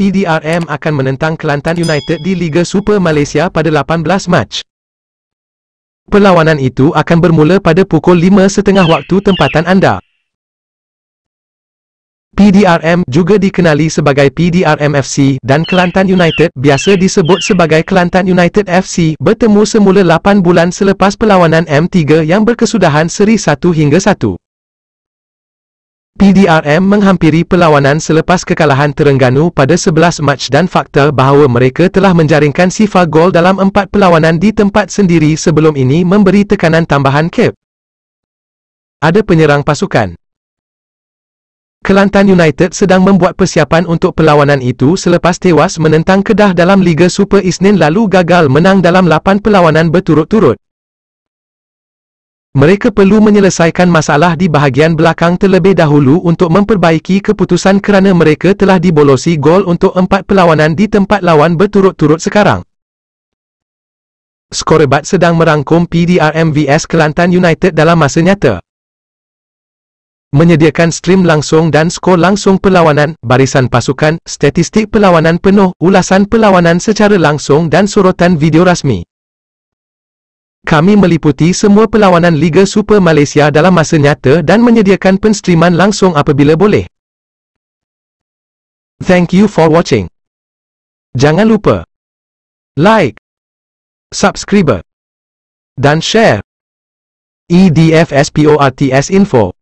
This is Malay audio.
PDRM akan menentang Kelantan United di Liga Super Malaysia pada 18 Mac. Perlawanan itu akan bermula pada pukul 5.30 waktu tempatan anda. PDRM juga dikenali sebagai PDRM FC dan Kelantan United biasa disebut sebagai Kelantan United FC bertemu semula 8 bulan selepas perlawanan M3 yang berkesudahan seri 1 hingga 1. PDRM menghampiri perlawanan selepas kekalahan Terengganu pada 11 Mac dan fakta bahawa mereka telah menjaringkan sifar gol dalam empat perlawanan di tempat sendiri sebelum ini memberi tekanan tambahan kep. Ada penyerang pasukan. Kelantan United sedang membuat persiapan untuk perlawanan itu selepas tewas menentang Kedah dalam Liga Super Isnin lalu gagal menang dalam lapan perlawanan berturut-turut. Mereka perlu menyelesaikan masalah di bahagian belakang terlebih dahulu untuk memperbaiki keputusan kerana mereka telah dibolosi gol untuk empat perlawanan di tempat lawan berturut-turut sekarang. Skorebat sedang merangkum PDRM vs Kelantan United dalam masa nyata. Menyediakan stream langsung dan skor langsung perlawanan, barisan pasukan, statistik perlawanan penuh, ulasan perlawanan secara langsung dan sorotan video rasmi. Kami meliputi semua perlawanan Liga Super Malaysia dalam masa nyata dan menyediakan penstriman langsung apabila boleh. Thank you for watching. Jangan lupa like, subscribe dan share. EDFSPORTS info.